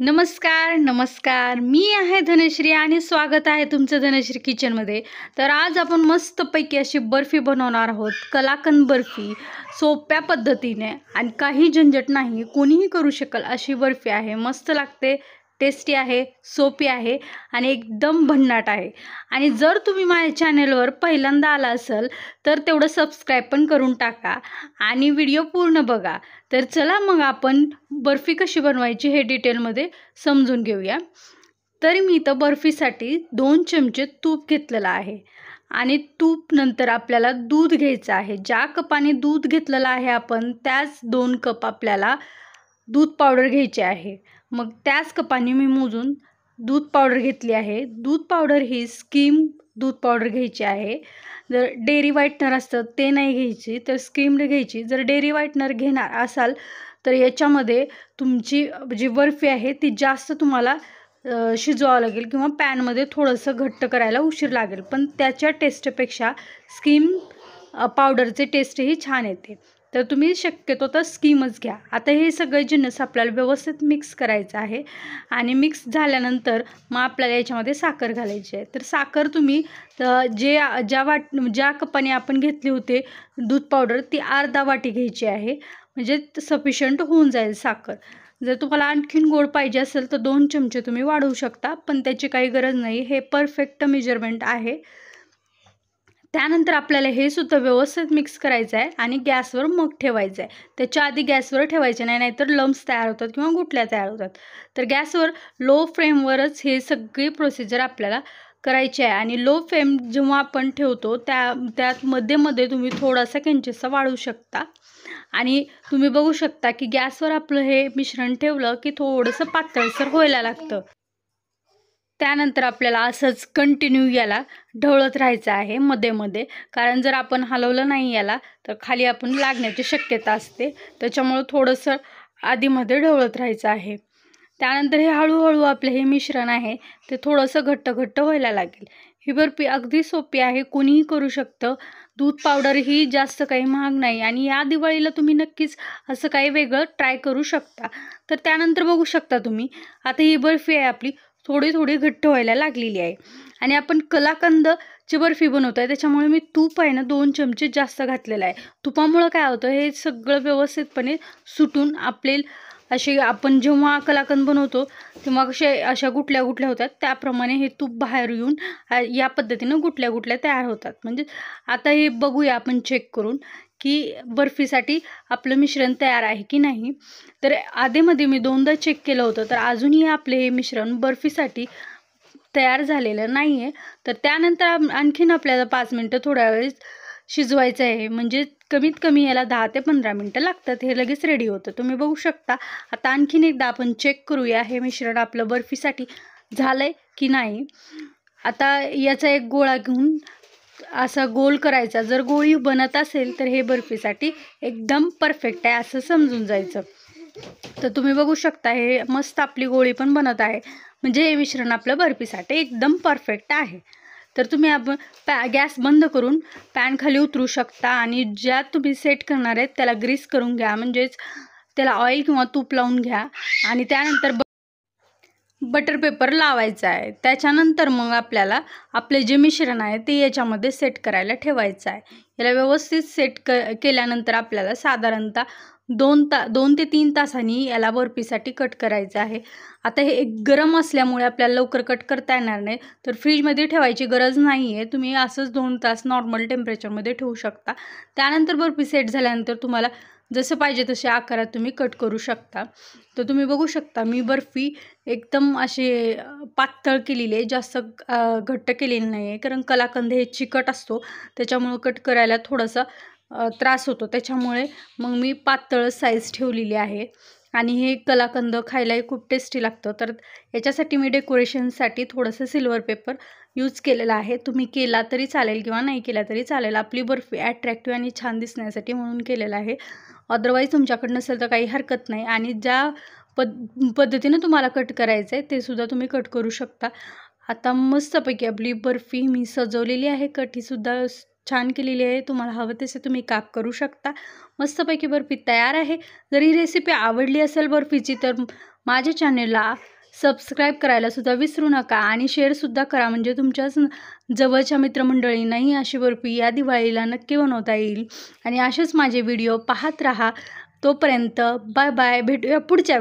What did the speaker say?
नमस्कार नमस्कार मी आहे धनश्री आणि स्वागत आहे तुमचं धनश्री किचनमध्ये तर आज आपण मस्तपैकी अशी बर्फी बनवणार आहोत कलाकंद बर्फी सोप्या पद्धतीने आणि काही झंझट नाही कोणीही करू शकल अशी बर्फी आहे मस्त लागते टेस्टी आहे सोपी आहे आणि एकदम भन्नाट आहे आणि जर तुम्ही माझ्या चॅनेलवर पहिल्यांदा आला असाल तर तेवढं सबस्क्राईब पण करून टाका आणि व्हिडिओ पूर्ण बघा तर चला मग आपण बर्फी कशी बनवायची हे डिटेलमध्ये समजून घेऊया तरी मी इथं बर्फीसाठी दोन चमचे तूप घेतलेलं आहे आणि तूप नंतर आपल्याला दूध घ्यायचं आहे ज्या कपाने दूध घेतलेलं आहे आपण त्याच दोन कप आपल्याला दूध पावडर घ्यायची आहे मग त्याच कपाने मी मोजून दूध पावडर घेतली आहे दूध पावडर ही स्कीम दूध पावडर घ्यायची आहे जर डेअरी व्हाईटनर असतं ते नाही घ्यायची तर स्कीम घ्यायची जर डेअरी व्हाईटनर घेणार असाल तर याच्यामध्ये तुमची जी बर्फी आहे ती जास्त तुम्हाला शिजवावं लागेल किंवा पॅनमध्ये थोडंसं घट्ट करायला उशीर लागेल पण त्याच्या टेस्टपेक्षा स्कीम पावडरचे टेस्टही छान येते तर तुम्ही शक्यतो तर स्कीमच घ्या आता हे सगळे जिन्नस आपल्याला व्यवस्थित मिक्स करायचं आहे आणि मिक्स झाल्यानंतर मग आपल्याला याच्यामध्ये साखर घालायची आहे तर साखर तुम्ही जे ज्या वाट ज्या कपाने आपण घेतली होते दूध पावडर ती अर्धा वाटी घ्यायची आहे म्हणजे सफिशियंट होऊन जाईल साखर जर तुम्हाला आणखीन गोड पाहिजे असेल तर दोन चमचे तुम्ही वाढवू शकता पण त्याची काही गरज नाही हे परफेक्ट मेजरमेंट आहे त्यानंतर आपल्याला हे सुद्धा व्यवस्थित मिक्स करायचं आहे आणि गॅसवर मग ठेवायचं आहे त्याच्या आधी गॅसवर ठेवायचे नाही नाहीतर लम्स तयार होतात किंवा गुटल्या तयार होतात तर गॅसवर लो फ्लेमवरच हे सगळी प्रोसिजर आपल्याला करायची आहे आणि लो फ्लेम जेव्हा आपण ठेवतो त्या त्यात मध्ये मध्ये तुम्ही थोडासा किंचितसा वाढवू शकता आणि तुम्ही बघू शकता की गॅसवर आपलं हे मिश्रण ठेवलं की थोडंसं पातळसर व्हायला लागतं त्यानंतर आपल्याला असंच कंटिन्यू याला ढवळत राहायचं आहे मध्ये मध्ये कारण जर आपण हलवलं नाही याला तर खाली आपण लागण्याची शक्यता असते त्याच्यामुळं थोडंसं आधीमध्ये ढवळत राहायचं आहे त्यानंतर हे हळूहळू आपलं हे मिश्रण आहे ते थोडंसं घट्ट घट्ट व्हायला लागेल ही बर्फी अगदी सोपी आहे कोणीही करू शकतं दूध पावडर ही जास्त काही महाग नाही आणि या दिवाळीला तुम्ही नक्कीच असं काही वेगळं ट्राय करू शकता तर त्यानंतर बघू शकता तुम्ही आता ही बर्फी आहे आपली थोडी थोडी घट्ट व्हायला लागलेली आहे आणि आपण कलाकंदची बर्फी बनवत आहे त्याच्यामुळे मी तूप आहे ना दोन चमचे जास्त घातलेलं आहे तुपामुळं काय होतं हे सगळं व्यवस्थितपणे सुटून आपले असे आपण जेव्हा कलाकंद बनवतो तेव्हा कसे अशा गुठल्या गुटल्या होतात त्याप्रमाणे हे तूप बाहेर येऊन या पद्धतीनं गुटल्या गुटल्या तयार होतात म्हणजे आता हे बघूया आपण चेक करून की बर्फीसाठी आपलं मिश्रण तयार आहे की नाही तर आधीमध्ये मी दोनदा चेक केलं होतं तर अजूनही आपले हे मिश्रण बर्फीसाठी तयार झालेलं नाही आहे तर त्यानंतर आणखीन आपल्याला पाच मिनटं थोड्या वेळेस शिजवायचं आहे म्हणजे कमीत कमी याला दहा ते पंधरा मिनटं लागतात हे लगेच रेडी होतं तुम्ही बघू शकता आता आणखीन एकदा आपण चेक करूया हे मिश्रण आपलं बर्फीसाठी झालं आहे की नाही आता याचा एक गोळा घेऊन असा गोल करायचा जर गोळी बनत असेल तर हे बर्फीसाठी एकदम परफेक्ट आहे असं समजून जायचं तर तुम्ही बघू शकता हे मस्त आपली गोळी पण बनत आहे म्हणजे हे मिश्रण आपलं बर्फीसाठी एकदम परफेक्ट आहे तर तुम्ही आप पॅ गॅस बंद करून पॅन खाली उतरू शकता आणि ज्या तुम्ही सेट करणार आहेत त्याला ग्रीस करून घ्या म्हणजेच त्याला ऑइल किंवा तूप लावून घ्या आणि त्यानंतर बटर पेपर लावायचा आहे त्याच्यानंतर मग आपल्याला आपले जे मिश्रण आहे ते याच्यामध्ये सेट करायला ठेवायचं आहे याला व्यवस्थित सेट क केल्यानंतर आपल्याला साधारणतः दोन ता दोन ते तीन तासांनी याला बर्फीसाठी कट करायचं आहे आता हे एक गरम असल्यामुळे आपल्याला लवकर कट करता येणार नाही तर फ्रीजमध्ये ठेवायची गरज नाही आहे तुम्ही असंच दोन तास नॉर्मल टेम्परेचरमध्ये ठेवू शकता त्यानंतर बर्फी सेट झाल्यानंतर तुम्हाला जसं पाहिजे तसे आकारात तुम्ही कट करू शकता तर तुम्ही बघू शकता मी बर्फी एकदम असे पातळ केलेली आहे जास्त घट्ट केलेली नाही आहे कारण कलाकंद हे चिकट असतो त्याच्यामुळं कट करायला थोडासा त्रास होतो त्याच्यामुळे मग मी पातळ साईज ठेवलेली आहे आणि हे कलाकंद खायलाही खूप टेस्टी लागतं तर याच्यासाठी मी डेकोरेशनसाठी थोडंसं सिल्वर पेपर यूज केलेला आहे तुम्ही केला तरी चालेल किंवा नाही केला तरी चालेल आपली बर्फी ॲट्रॅक्टिव्ह आणि छान दिसण्यासाठी म्हणून केलेला आहे अदरवाईज तुमच्याकडनं नसेल तर काही हरकत नाही आणि ज्या पद पद्धतीनं तुम्हाला कट करायचं आहे ते सुद्धा तुम्ही कट करू शकता आता मस्तपैकी आपली बर्फी मी सजवलेली आहे कट हीसुद्धा छान केलेली आहे तुम्हाला हवं तसे तुम्ही काप करू शकता मस्तपैकी बर्फी तयार आहे जरी रेसिपी आवडली असेल बर्फीची तर माझ्या चॅनेलला सबस्क्राईब करायलासुद्धा विसरू नका आणि शेअरसुद्धा करा म्हणजे तुमच्याच जवळच्या मित्रमंडळींनाही अशी बर्फी या दिवाळीला नक्की बनवता येईल आणि असेच माझे व्हिडिओ पाहत राहा तोपर्यंत बाय बाय भेटूया पुढच्या